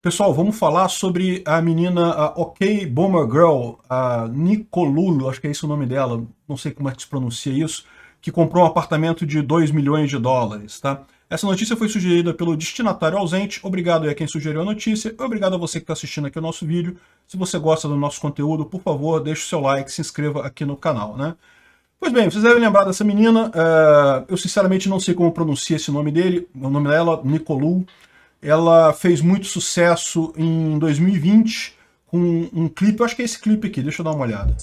Pessoal, vamos falar sobre a menina a OK Bomber Girl, a Nicolulo, acho que é esse o nome dela, não sei como é que se pronuncia isso, que comprou um apartamento de 2 milhões de dólares, tá? Essa notícia foi sugerida pelo destinatário ausente, obrigado a quem sugeriu a notícia, obrigado a você que está assistindo aqui o nosso vídeo. Se você gosta do nosso conteúdo, por favor, deixe o seu like, se inscreva aqui no canal, né? Pois bem, vocês devem lembrar dessa menina, uh, eu sinceramente não sei como pronuncia esse nome dele, o nome dela, Nicolulo, ela fez muito sucesso em 2020 com um clipe, acho que é esse clipe aqui, deixa eu dar uma olhada.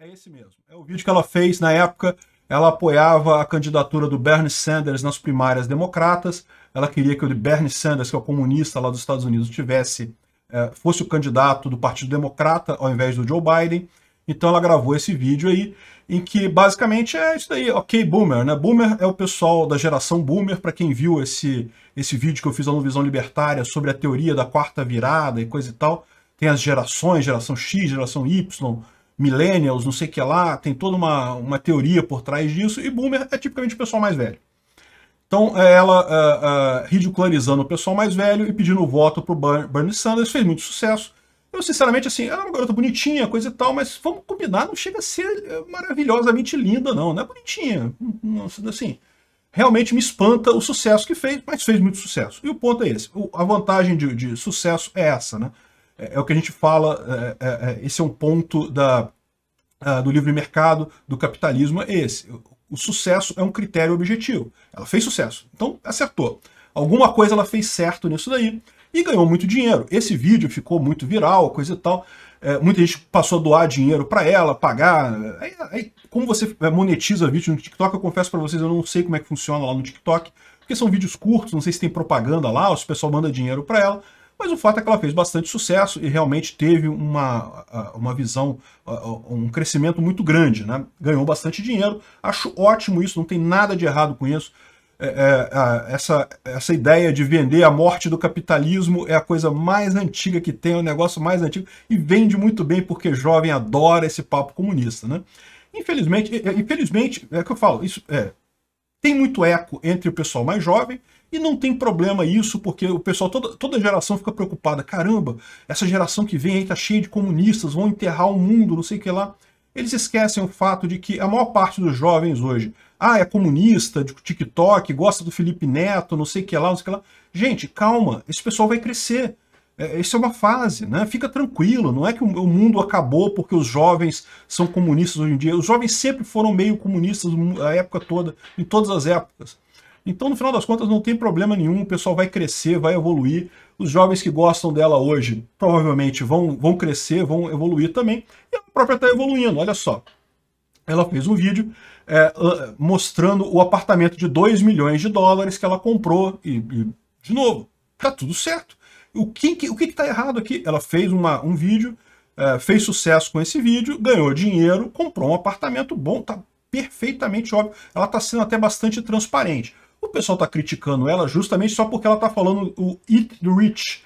É esse mesmo. É o vídeo que ela fez na época. Ela apoiava a candidatura do Bernie Sanders nas primárias democratas. Ela queria que o Bernie Sanders, que é o comunista lá dos Estados Unidos, tivesse é, fosse o candidato do Partido Democrata ao invés do Joe Biden. Então ela gravou esse vídeo aí, em que basicamente é isso daí, ok, boomer, né? Boomer é o pessoal da geração boomer, para quem viu esse, esse vídeo que eu fiz lá no Visão Libertária sobre a teoria da quarta virada e coisa e tal. Tem as gerações, geração X, geração Y, millennials, não sei o que lá, tem toda uma, uma teoria por trás disso, e boomer é tipicamente o pessoal mais velho. Então, é, ela uh, é, uh, é, ridicularizando o pessoal mais velho e pedindo voto pro Bernie Sanders, fez muito sucesso. Eu, sinceramente, assim, ela é uma garota bonitinha, coisa e tal, mas vamos combinar, não chega a ser maravilhosamente linda, não. Não é bonitinha. assim, realmente me espanta o sucesso que fez, mas fez muito sucesso. E o ponto é esse. a vantagem de, de sucesso é essa, né? É, o que a gente fala, é, é, esse é um ponto da, do livre mercado, do capitalismo, é esse o sucesso é um critério objetivo. Ela fez sucesso, então acertou. Alguma coisa ela fez certo nisso daí e ganhou muito dinheiro. Esse vídeo ficou muito viral, coisa e tal. É, muita gente passou a doar dinheiro para ela, pagar. Aí, aí, como você é, monetiza vídeo no TikTok, eu confesso para vocês, eu não sei como é que funciona lá no TikTok, porque são vídeos curtos, não sei se tem propaganda lá, ou se o pessoal manda dinheiro para ela. Mas o fato é que ela fez bastante sucesso e realmente teve uma, uma visão, um crescimento muito grande, né? Ganhou bastante dinheiro, acho ótimo isso, não tem nada de errado com isso. É, é, essa, essa ideia de vender a morte do capitalismo é a coisa mais antiga que tem, é o negócio mais antigo, e vende muito bem porque jovem adora esse papo comunista, né? Infelizmente, é, é, infelizmente, é que eu falo, isso é, tem muito eco entre o pessoal mais jovem e não tem problema isso, porque o pessoal, toda, toda geração fica preocupada. Caramba, essa geração que vem aí tá cheia de comunistas, vão enterrar o mundo, não sei o que lá. Eles esquecem o fato de que a maior parte dos jovens hoje, ah, é comunista, de TikTok, gosta do Felipe Neto, não sei o que lá, não sei o que lá. Gente, calma, esse pessoal vai crescer. É, isso é uma fase, né? Fica tranquilo, não é que o mundo acabou porque os jovens são comunistas hoje em dia. Os jovens sempre foram meio comunistas a época toda, em todas as épocas. Então, no final das contas, não tem problema nenhum, o pessoal vai crescer, vai evoluir. Os jovens que gostam dela hoje provavelmente vão, vão crescer, vão evoluir também. E a própria está evoluindo, olha só. Ela fez um vídeo é, mostrando o apartamento de 2 milhões de dólares que ela comprou e, e de novo, tá tudo certo. O que o que está errado aqui? Ela fez uma, um vídeo, é, fez sucesso com esse vídeo, ganhou dinheiro, comprou um apartamento bom, tá perfeitamente óbvio. Ela está sendo até bastante transparente. O pessoal está criticando ela justamente só porque ela está falando o eat the rich.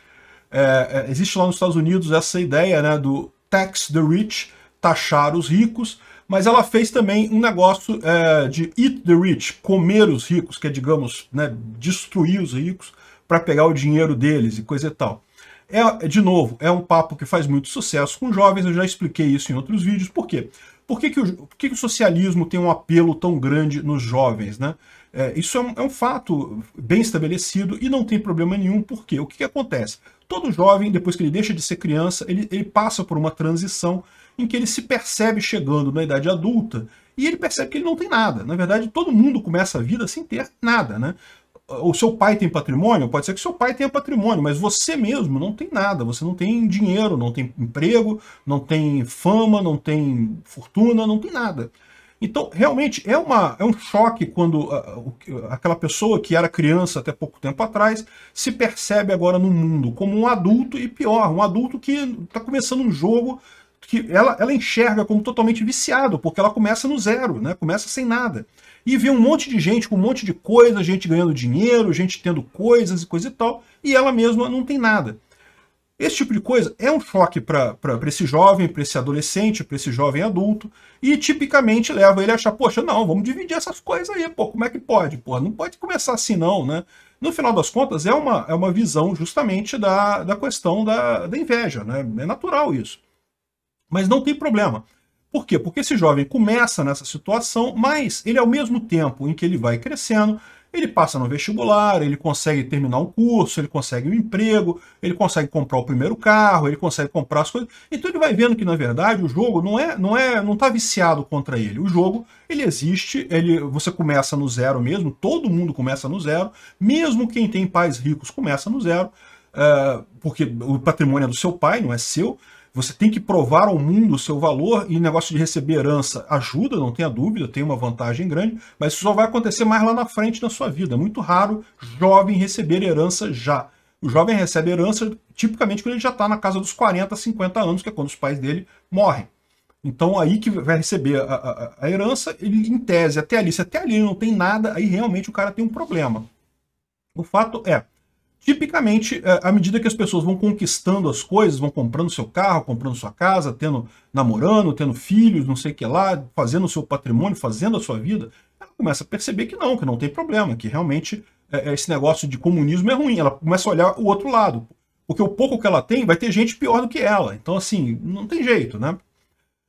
É, é, existe lá nos Estados Unidos essa ideia né, do tax the rich, taxar os ricos, mas ela fez também um negócio é, de eat the rich, comer os ricos, que é, digamos, né, destruir os ricos para pegar o dinheiro deles e coisa e tal. É, é, de novo, é um papo que faz muito sucesso com jovens, eu já expliquei isso em outros vídeos. Por quê? Por que, que, o, por que, que o socialismo tem um apelo tão grande nos jovens? Né? É, isso é um, é um, fato bem estabelecido e não tem problema nenhum, por quê? O que, que acontece? Todo jovem, depois que ele deixa de ser criança, ele, ele passa por uma transição em que ele se percebe chegando na idade adulta e ele percebe que ele não tem nada. Na verdade, todo mundo começa a vida sem ter nada, né? o seu pai tem patrimônio, pode ser que seu pai tenha patrimônio, mas você mesmo não tem nada, você não tem dinheiro, não tem emprego, não tem fama, não tem fortuna, não tem nada. Então, realmente, é, uma, é um choque quando ah, ah, aquela pessoa que era criança até pouco tempo atrás se percebe agora no mundo como um adulto e pior, um adulto que está começando um jogo que ela, ela enxerga como totalmente viciado, porque ela começa no zero, né? começa sem nada e vê um monte de gente com um monte de coisa, gente ganhando dinheiro, gente tendo coisas e coisa e tal, e ela mesma não tem nada. Esse tipo de coisa é um choque para esse jovem, para esse adolescente, para esse jovem adulto, e tipicamente leva ele a achar, poxa, não, vamos dividir essas coisas aí, pô, como é que pode? Pô, não pode começar assim não, né? No final das contas, é uma, é uma visão justamente da, da questão da, da inveja, né? É natural isso. Mas não tem problema. Por quê? Porque esse jovem começa nessa situação, mas ele, ao mesmo tempo em que ele vai crescendo, ele passa no vestibular, ele consegue terminar um curso, ele consegue um emprego, ele consegue comprar o primeiro carro, ele consegue comprar as coisas. Então ele vai vendo que na verdade o jogo não é, não é, não está viciado contra ele. O jogo, ele existe, ele você começa no zero mesmo, todo mundo começa no zero, mesmo quem tem pais ricos começa no zero, uh, porque o patrimônio é do seu pai, não é seu. Você tem que provar ao mundo o seu valor e o negócio de receber herança ajuda, não tenha dúvida, tem uma vantagem grande, mas isso só vai acontecer mais lá na frente na sua vida. É muito raro jovem receber herança já. O jovem recebe herança tipicamente quando ele já está na casa dos 40, 50 anos, que é quando os pais dele morrem. Então aí que vai receber a, a, a herança, ele em tese, até ali, se até ali não tem nada, aí realmente o cara tem um problema. O fato é, Tipicamente, é, à medida que as pessoas vão conquistando as coisas, vão comprando seu carro, comprando sua casa, tendo namorando, tendo filhos, não sei o que lá, fazendo o seu patrimônio, fazendo a sua vida, ela começa a perceber que não, que não tem problema, que realmente é, é, esse negócio de comunismo é ruim. Ela começa a olhar o outro lado, porque o pouco que ela tem vai ter gente pior do que ela. Então, assim, não tem jeito, né?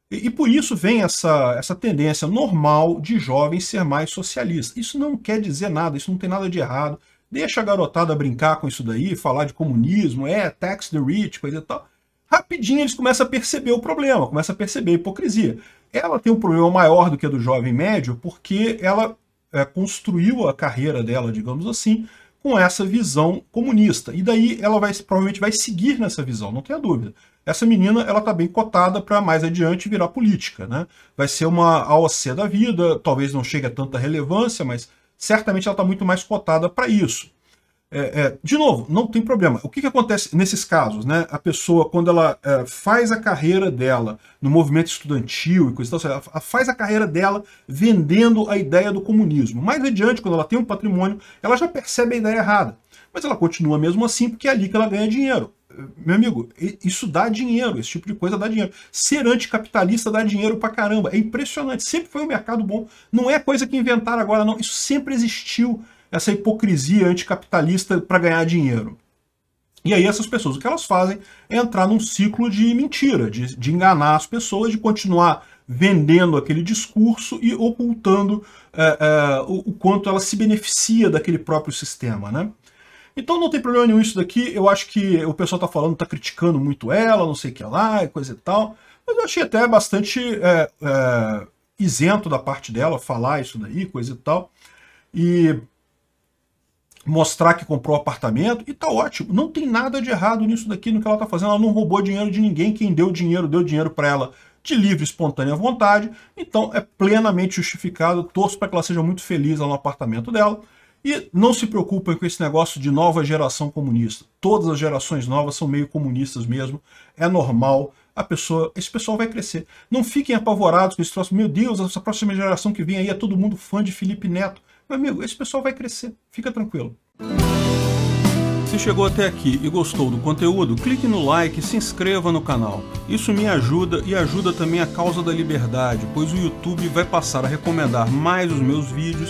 E, e por isso vem essa, essa tendência normal de jovens ser mais socialista. Isso não quer dizer nada, isso não tem nada de errado Deixa a garotada brincar com isso daí, falar de comunismo, é, tax the rich, coisa e tal. Rapidinho eles começam a perceber o problema, começam a perceber a hipocrisia. Ela tem um problema maior do que a do jovem médio, porque ela é, construiu a carreira dela, digamos assim, com essa visão comunista. E daí ela vai provavelmente vai seguir nessa visão, não tenha dúvida. Essa menina ela está bem cotada para mais adiante virar política. Né? Vai ser uma AOC da vida, talvez não chegue a tanta relevância, mas certamente ela está muito mais cotada para isso. É, é, de novo, não tem problema. O que, que acontece nesses casos? Né? A pessoa, quando ela é, faz a carreira dela no movimento estudantil e coisa e tal, ela faz a carreira dela vendendo a ideia do comunismo. Mais adiante, quando ela tem um patrimônio, ela já percebe a ideia errada mas ela continua mesmo assim, porque é ali que ela ganha dinheiro. Meu amigo, isso dá dinheiro, esse tipo de coisa dá dinheiro. Ser anticapitalista dá dinheiro pra caramba. É impressionante, sempre foi um mercado bom. Não é coisa que inventaram agora, não. Isso sempre existiu, essa hipocrisia anticapitalista para ganhar dinheiro. E aí essas pessoas, o que elas fazem é entrar num ciclo de mentira, de, de enganar as pessoas, de continuar vendendo aquele discurso e ocultando é, é, o, o, quanto ela se beneficia daquele próprio sistema, né? Então não tem problema nenhum isso daqui. Eu acho que o pessoal tá falando, tá criticando muito ela, não sei o que lá, coisa e tal. Mas eu achei até bastante é, é, isento da parte dela falar isso daí, coisa e tal. E mostrar que comprou o apartamento e tá ótimo. Não tem nada de errado nisso daqui, no que ela tá fazendo. Ela não roubou dinheiro de ninguém. Quem deu dinheiro, deu dinheiro para ela de livre, espontânea vontade. Então é plenamente justificado. Torço para que ela seja muito feliz lá no apartamento dela. E não se preocupem com esse negócio de nova geração comunista. Todas as gerações novas são meio comunistas mesmo. É normal. A pessoa, esse pessoal vai crescer. Não fiquem apavorados com esse troço. Meu Deus, essa próxima geração que vem aí é todo mundo fã de Felipe Neto. Meu amigo, esse pessoal vai crescer. Fica tranquilo. Se chegou até aqui e gostou do conteúdo, clique no like e se inscreva no canal. Isso me ajuda e ajuda também a causa da liberdade, pois o YouTube vai passar a recomendar mais os meus vídeos